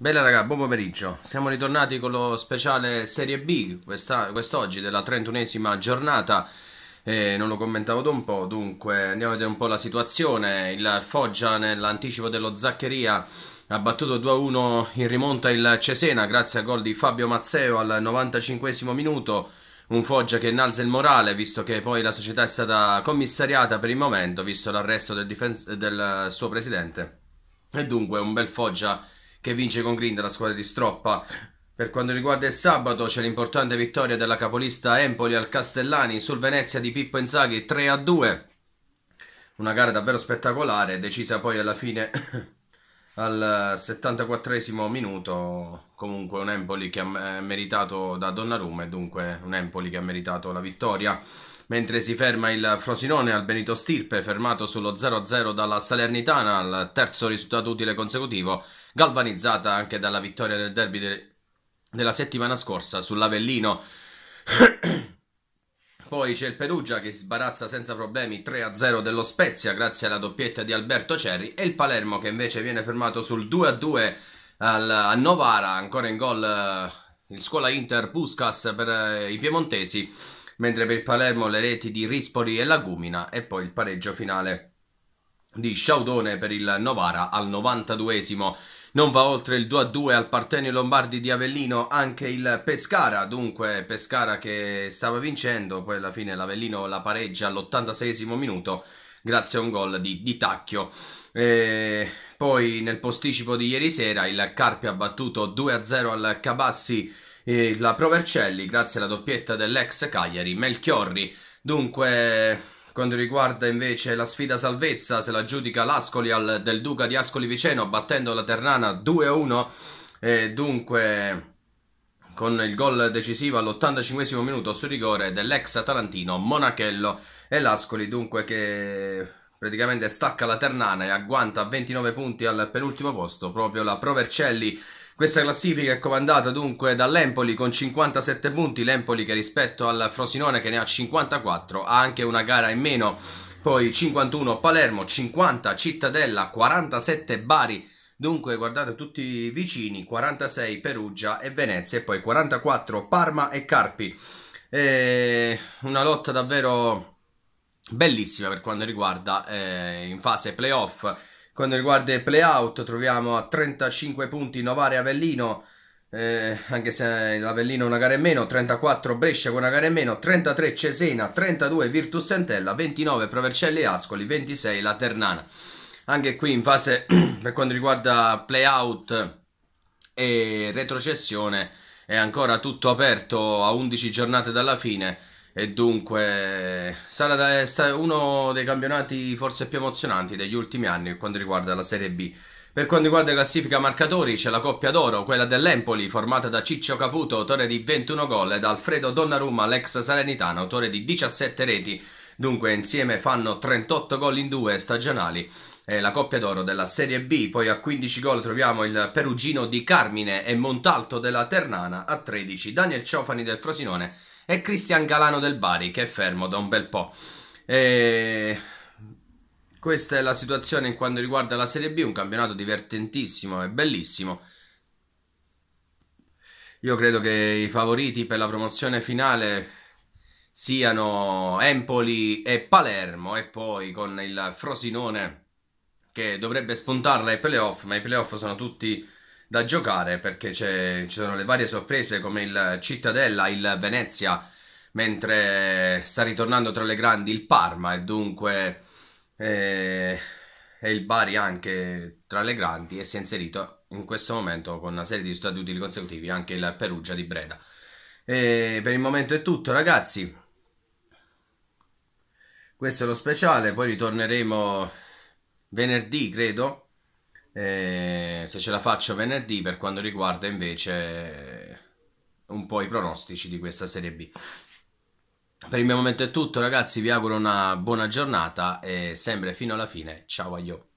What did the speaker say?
Bella raga, buon pomeriggio. Siamo ritornati con lo speciale Serie B questa, quest'oggi della 31esima giornata. Eh, non lo commentavo da un po', dunque andiamo a vedere un po' la situazione. Il Foggia nell'anticipo dello Zaccheria ha battuto 2-1 in rimonta il Cesena grazie al gol di Fabio Mazzeo al 95 minuto. Un Foggia che innalza il morale visto che poi la società è stata commissariata per il momento visto l'arresto del, del suo presidente. E dunque un bel Foggia che vince con Grinda la squadra di Stroppa. Per quanto riguarda il sabato c'è l'importante vittoria della capolista Empoli al Castellani sul Venezia di Pippo Inzaghi 3-2. a Una gara davvero spettacolare, decisa poi alla fine al 74 minuto. Comunque un Empoli che ha meritato da Donnarumma e dunque un Empoli che ha meritato la vittoria mentre si ferma il Frosinone al Benito Stirpe, fermato sullo 0-0 dalla Salernitana al terzo risultato utile consecutivo, galvanizzata anche dalla vittoria del derby de della settimana scorsa sull'Avellino. Poi c'è il Perugia che si sbarazza senza problemi 3-0 dello Spezia grazie alla doppietta di Alberto Cerri e il Palermo che invece viene fermato sul 2-2 a Novara, ancora in gol eh, il scuola Inter Puskas per eh, i piemontesi mentre per Palermo le reti di Rispoli e Lagumina e poi il pareggio finale di Sciaudone per il Novara al 92esimo. Non va oltre il 2-2 al Partenio Lombardi di Avellino anche il Pescara, dunque Pescara che stava vincendo, poi alla fine l'Avellino la pareggia all'86esimo minuto grazie a un gol di, di Tacchio. E poi nel posticipo di ieri sera il Carpi ha battuto 2-0 al Cabassi eh, la Provercelli grazie alla doppietta dell'ex Cagliari Melchiorri. Dunque, quando riguarda invece la sfida salvezza, se la giudica l'Ascoli al, del Duca di Ascoli Viceno battendo la Ternana 2-1. E dunque con il gol decisivo all'85 minuto su rigore dell'ex atalantino Monachello e l'Ascoli dunque che praticamente stacca la Ternana e agguanta 29 punti al penultimo posto proprio la Provercelli questa classifica è comandata dunque dall'Empoli con 57 punti, l'Empoli che rispetto al Frosinone che ne ha 54 ha anche una gara in meno, poi 51 Palermo, 50 Cittadella, 47 Bari, dunque guardate tutti i vicini, 46 Perugia e Venezia e poi 44 Parma e Carpi. E una lotta davvero bellissima per quanto riguarda eh, in fase playoff quando riguarda i playout troviamo a 35 punti Novare Avellino, eh, anche se l'Avellino una gara in meno, 34 Brescia con una gara in meno, 33 Cesena, 32 Virtus Sentella, 29 Provercelli Ascoli, 26 La Ternana. Anche qui in fase per quanto riguarda playout e retrocessione è ancora tutto aperto a 11 giornate dalla fine. E dunque sarà uno dei campionati forse più emozionanti degli ultimi anni per quanto riguarda la Serie B. Per quanto riguarda la classifica marcatori c'è la coppia d'oro, quella dell'Empoli, formata da Ciccio Caputo, autore di 21 gol, e da Alfredo Donnarumma, l'ex Salernitano, autore di 17 reti. Dunque insieme fanno 38 gol in due stagionali. È la coppia d'oro della Serie B, poi a 15 gol troviamo il Perugino di Carmine e Montalto della Ternana, a 13 Daniel Ciofani del Frosinone e Cristian Galano del Bari che è fermo da un bel po'. E... Questa è la situazione in quanto riguarda la Serie B, un campionato divertentissimo e bellissimo. Io credo che i favoriti per la promozione finale siano Empoli e Palermo e poi con il Frosinone che dovrebbe spuntarla ai playoff, ma i playoff sono tutti da giocare perché ci sono le varie sorprese come il Cittadella, il Venezia, mentre sta ritornando tra le grandi il Parma e dunque eh, e il Bari anche tra le grandi e si è inserito in questo momento con una serie di statuti consecutivi anche il Perugia di Breda. E per il momento è tutto ragazzi, questo è lo speciale, poi ritorneremo venerdì credo eh, se ce la faccio venerdì per quanto riguarda invece un po' i pronostici di questa Serie B. Per il mio momento è tutto ragazzi, vi auguro una buona giornata e sempre fino alla fine, ciao agli io.